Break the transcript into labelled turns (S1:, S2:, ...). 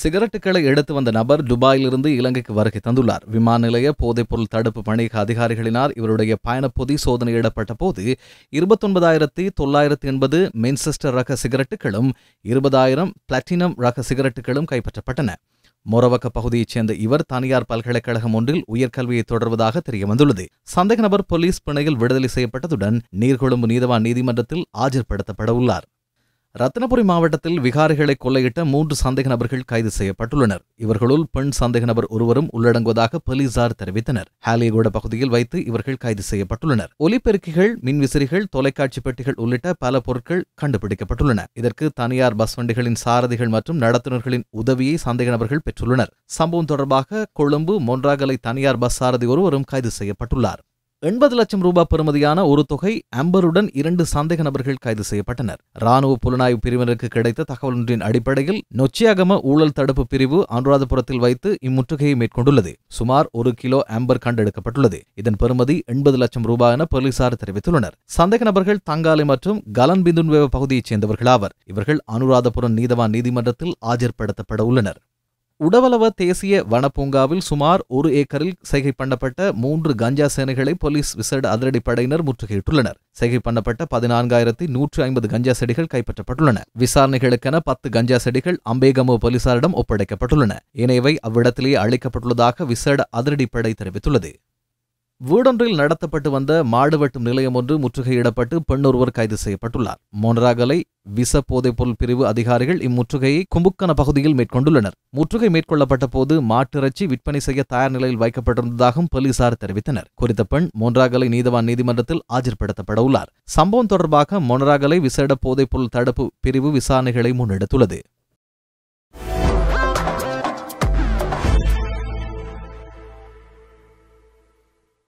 S1: சிகரெட்டுகளை எடுத்து வந்த நபர் துபாயிலிருந்து இலங்கைக்கு வருகை தந்துள்ளார் விமான நிலைய போதைப்பொருள் தடுப்பு பணிக அதிகாரிகளினால் இவருடைய பயணப்பொதி சோதனையிடப்பட்ட போது இருபத்தொன்பதாயிரத்தி தொள்ளாயிரத்தி எண்பது மென்செஸ்டர் ரக சிகரெட்டுகளும் இருபதாயிரம் பிளாட்டினம் ரக சிகரெட்டுகளும் கைப்பற்றப்பட்டன மொரவக்க பகுதியைச் சேர்ந்த இவர் தனியார் பல்கலைக்கழகம் ஒன்றில் உயர்கல்வியை தொடர்வதாக தெரியவந்துள்ளது சந்தேக நபர் போலீஸ் பிணையில் விடுதலை செய்யப்பட்டதுடன் நீர்கொழும்பு நீதவான் நீதிமன்றத்தில் ஆஜர்படுத்தப்பட உள்ளார் ரத்னபுரி மாவட்டத்தில் விகாரிகளை கொள்ளையிட்ட மூன்று சந்தேக நபர்கள் கைது செய்யப்பட்டுள்ளனர் இவர்களுள் பெண் சந்தேக நபர் ஒருவரும் உள்ளடங்குவதாக போலீசார் தெரிவித்தனர் ஹாலியகோட பகுதியில் வைத்து இவர்கள் கைது செய்யப்பட்டுள்ளனர் ஒலிபெருக்கிகள் மின்விசிறிகள் தொலைக்காட்சி பெட்டிகள் உள்ளிட்ட பல பொருட்கள் கண்டுபிடிக்கப்பட்டுள்ளன இதற்கு தனியார் பஸ் வண்டிகளின் சாரதிகள் மற்றும் நடத்துனர்களின் உதவியை சந்தேக நபர்கள் பெற்றுள்ளனர் சம்பவம் தொடர்பாக கொழும்பு மொன்றாகலை தனியார் பஸ் சாரதி ஒருவரும் கைது செய்யப்பட்டுள்ளார் எண்பது லட்சம் ரூபாய் பெறுமதியான ஒரு தொகை அம்பருடன் இரண்டு சந்தேக நபர்கள் கைது செய்யப்பட்டனர் ராணுவ புலனாய்வு பிரிவினருக்கு கிடைத்த தகவலொன்றின் அடிப்படையில் நொச்சியாகம ஊழல் தடுப்பு பிரிவு அனுராதபுரத்தில் வைத்து இம்முற்றுகையை மேற்கொண்டுள்ளது சுமார் ஒரு கிலோ அம்பர் கண்டெடுக்கப்பட்டுள்ளது இதன் பெறுமதி எண்பது லட்சம் ரூபாய் என போலீசார் தெரிவித்துள்ளனர் சந்தேக நபர்கள் தங்காலை மற்றும் கலன் பிந்துன்வேவ பகுதியைச் சேர்ந்தவர்களாவர் இவர்கள் அனுராதபுரம் நீதவான் நீதிமன்றத்தில் ஆஜர்படுத்தப்பட உள்ளனர் உடவலவ தேசிய வனப்பூங்காவில் சுமார் ஒரு ஏக்கரில் செய்கை பண்ணப்பட்ட மூன்று கஞ்சா சேனைகளை போலீஸ் விசேட அதிரடிப்படையினர் முற்றுகையிட்டுள்ளனர் செய்கை பண்ணப்பட்ட பதினான்காயிரத்தி நூற்று ஐம்பது கஞ்சா செடிகள் கைப்பற்றப்பட்டுள்ளன விசாரணைகளுக்கென பத்து கஞ்சா செடிகள் அம்பேகமோ போலீசாரிடம் ஒப்படைக்கப்பட்டுள்ளன இணையவை அவ்விடத்திலேயே அளிக்கப்பட்டுள்ளதாக விசேட அதிரடிப்படை தெரிவித்துள்ளது வீடொன்றில் நடத்தப்பட்டு வந்த மாடு வெட்டும் நிலையம் ஒன்று முற்றுகையிடப்பட்டு பெண் ஒருவர் கைது செய்யப்பட்டுள்ளார் மோனராகலை விச போதைப்பொருள் பிரிவு அதிகாரிகள் இம்முற்றுகையை கும்புக்கன பகுதியில் மேற்கொண்டுள்ளனர் முற்றுகை மேற்கொள்ளப்பட்ட போது மாட்டிறைச்சி விற்பனை செய்ய தயார் நிலையில் வைக்கப்பட்டிருந்ததாகவும் போலீசார் தெரிவித்தனர் குறித்த பெண் மோன்ராகலை நீதவான் நீதிமன்றத்தில் ஆஜர்படுத்தப்பட உள்ளார் சம்பவம் தொடர்பாக மோனராகலை விசேட போதைப்பொருள் தடுப்பு பிரிவு விசாரணைகளை முன்னெடுத்துள்ளது